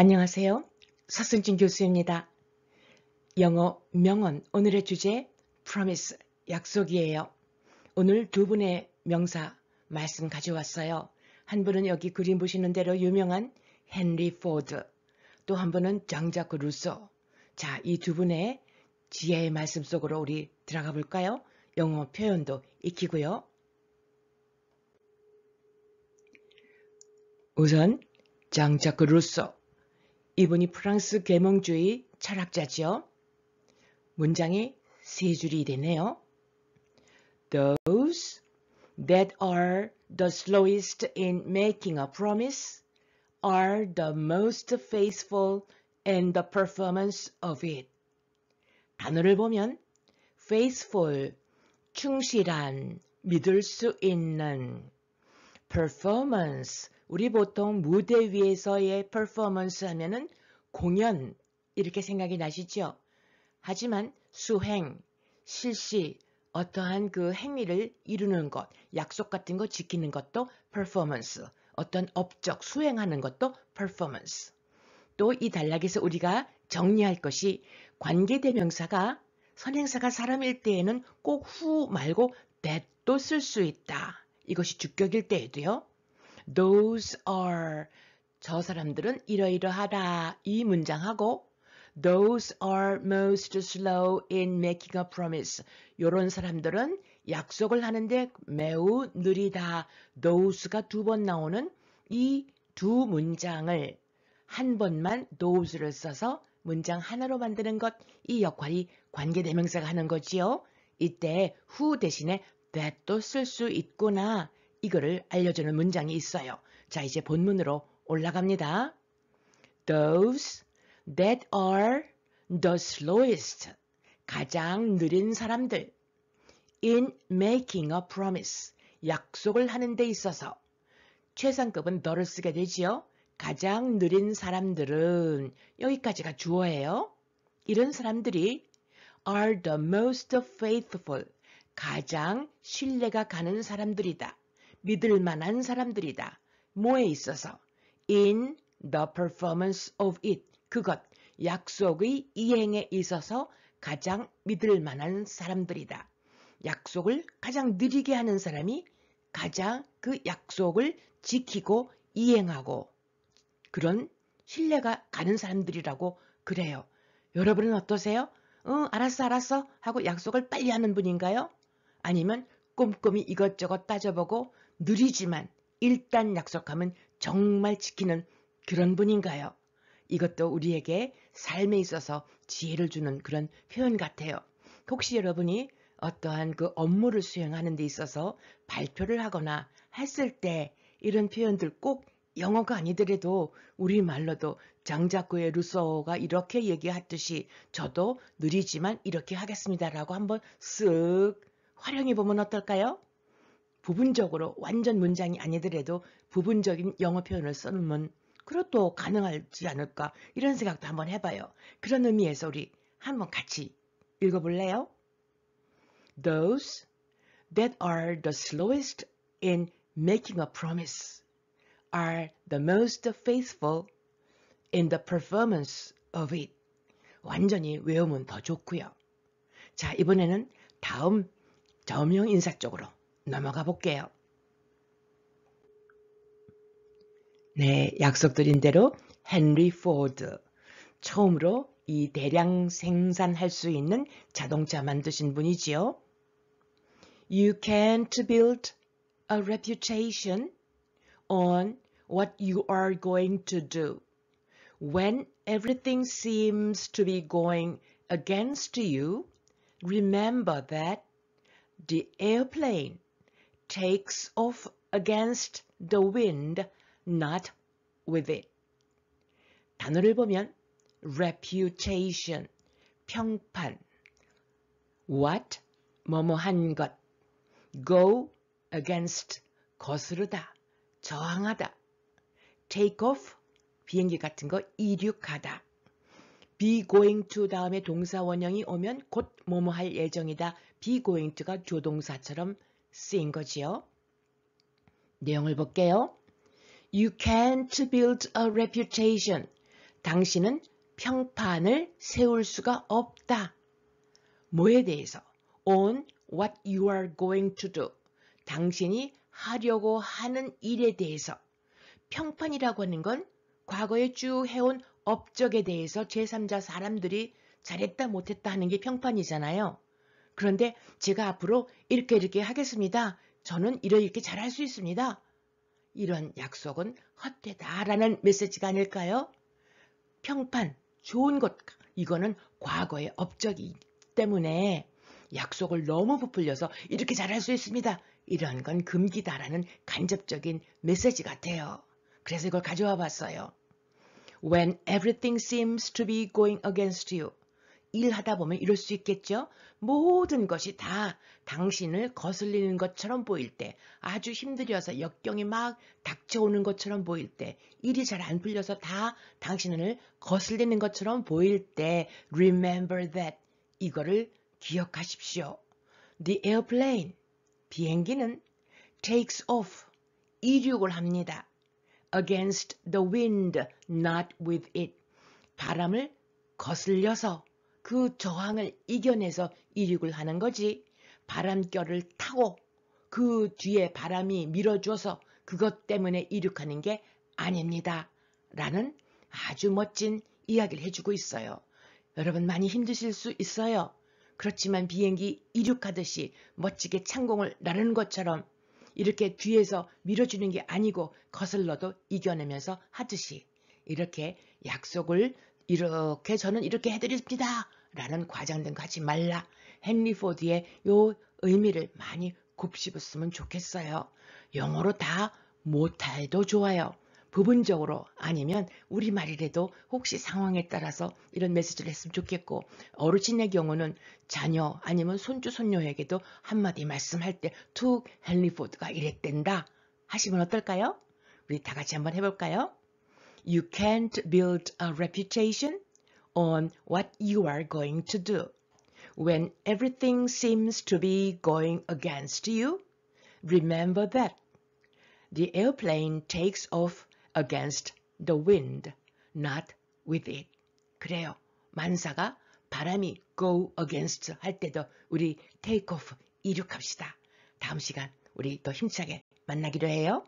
안녕하세요. 서승진 교수입니다. 영어 명언 오늘의 주제 promise 약속이에요. 오늘 두 분의 명사 말씀 가져왔어요. 한 분은 여기 그림 보시는 대로 유명한 헨리 포드 또 한 분은 장자크 루소 자, 이 두 분의 지혜의 말씀 속으로 우리 들어가 볼까요? 영어 표현도 익히고요. 우선 장자크 루소 이분이 프랑스 계몽주의 철학자지요. 문장이 세 줄이 되네요. Those that are the slowest in making a promise are the most faithful in the performance of it. 단어를 보면 faithful, 충실한, 믿을 수 있는, performance, 우리 보통 무대 위에서의 퍼포먼스 하면은 공연 이렇게 생각이 나시죠? 하지만 수행, 실시, 어떠한 그 행위를 이루는 것, 약속 같은 거 지키는 것도 퍼포먼스, 어떤 업적 수행하는 것도 퍼포먼스. 또 이 단락에서 우리가 정리할 것이 관계대명사가 선행사가 사람일 때에는 꼭 후 말고 that도 쓸 수 있다. 이것이 주격일 때에도요. those are 저 사람들은 이러이러하다 이 문장하고 those are most slow in making a promise 요런 사람들은 약속을 하는데 매우 느리다 those가 두 번 나오는 이 두 문장을 한 번만 those를 써서 문장 하나로 만드는 것 이 역할이 관계대명사가 하는 거지요 이때 who 대신에 that도 쓸 수 있구나 이거를 알려주는 문장이 있어요. 자, 이제 본문으로 올라갑니다. Those that are the slowest, 가장 느린 사람들 in making a promise, 약속을 하는 데 있어서 최상급은 너를 쓰게 되지요. 가장 느린 사람들은 여기까지가 주어예요. 이런 사람들이 are the most faithful, 가장 신뢰가 가는 사람들이다. 믿을 만한 사람들이다. 뭐에 있어서? in the performance of it. 그것, 약속의 이행에 있어서 가장 믿을 만한 사람들이다. 약속을 가장 느리게 하는 사람이 가장 그 약속을 지키고 이행하고 그런 신뢰가 가는 사람들이라고 그래요. 여러분은 어떠세요? 응, 어, 알았어, 알았어 하고 약속을 빨리 하는 분인가요? 아니면 꼼꼼히 이것저것 따져보고 느리지만 일단 약속하면 정말 지키는 그런 분인가요? 이것도 우리에게 삶에 있어서 지혜를 주는 그런 표현 같아요. 혹시 여러분이 어떠한 그 업무를 수행하는 데 있어서 발표를 하거나 했을 때 이런 표현들 꼭 영어가 아니더라도 우리말로도 장자구의 루소가 이렇게 얘기했듯이 저도 느리지만 이렇게 하겠습니다라고 한번 쓱 활용해 보면 어떨까요? 부분적으로 완전 문장이 아니더라도 부분적인 영어 표현을 써놓으면 그것도 가능하지 않을까 이런 생각도 한번 해봐요. 그런 의미에서 우리 한번 같이 읽어볼래요? Those that are the slowest in making a promise are the most faithful in the performance of it. 완전히 외우면 더 좋고요. 자 이번에는 다음 저명 인사 쪽으로 넘어가 볼게요. 네, 약속드린 대로 헨리 포드. 처음으로 이 대량 생산할 수 있는 자동차 만드신 분이지요. You can't build a reputation on what you are going to do when everything seems to be going against you remember that the airplane takes off against the wind, not with it. 단어를 보면 reputation, 평판, what, 뭐뭐한 것, go, against, 거스르다, 저항하다, take off, 비행기 같은 거 이륙하다. be going to 다음에 동사 원형이 오면 곧 뭐뭐 할 예정이다. be going to가 조동사처럼 쓰인 거지요. 내용을 볼게요. You can't build a reputation. 당신은 평판을 세울 수가 없다. 뭐에 대해서? On what you are going to do. 당신이 하려고 하는 일에 대해서. 평판이라고 하는 건 과거에 쭉 해온 업적에 대해서 제3자 사람들이 잘했다 못했다 하는 게 평판이잖아요. 그런데 제가 앞으로 이렇게 이렇게 하겠습니다. 저는 이렇게 이렇게 잘할 수 있습니다. 이런 약속은 헛되다라는 메시지가 아닐까요? 평판, 좋은 것, 이거는 과거의 업적이기 때문에 약속을 너무 부풀려서 이렇게 잘할 수 있습니다. 이런 건 금기다라는 간접적인 메시지 같아요. 그래서 이걸 가져와 봤어요. When everything seems to be going against you. 일하다 보면 이럴 수 있겠죠? 모든 것이 다 당신을 거슬리는 것처럼 보일 때, 아주 힘들여서 역경이 막 닥쳐오는 것처럼 보일 때, 일이 잘 안 풀려서 다 당신을 거슬리는 것처럼 보일 때, remember that. 이거를 기억하십시오. The airplane, 비행기는 takes off, 이륙을 합니다. against the wind, not with it. 바람을 거슬려서 그 저항을 이겨내서 이륙을 하는 거지. 바람결을 타고 그 뒤에 바람이 밀어줘서 그것 때문에 이륙하는 게 아닙니다. 라는 아주 멋진 이야기를 해주고 있어요. 여러분 많이 힘드실 수 있어요. 그렇지만 비행기 이륙하듯이 멋지게 창공을 나르는 것처럼 이렇게 뒤에서 밀어주는 게 아니고 거슬러도 이겨내면서 하듯이 이렇게 약속을 이렇게 저는 이렇게 해드립니다. 라는 과장된 거 하지 말라. 헨리 포드의 요 의미를 많이 곱씹었으면 좋겠어요. 영어로 다 못해도 좋아요. 부분적으로 아니면 우리말이라도 혹시 상황에 따라서 이런 메시지를 했으면 좋겠고 어르신의 경우는 자녀 아니면 손주 손녀에게도 한마디 말씀할 때 툭 헨리 포드가 이랬댄다 하시면 어떨까요? 우리 다 같이 한번 해볼까요? You can't build a reputation on what you are going to do. When everything seems to be going against you, remember that the airplane takes off against the wind, not with it. 그래요. 만사가 바람이 go against 할 때도 우리 take off 이륙합시다. 다음 시간 우리 더 힘차게 만나기로 해요.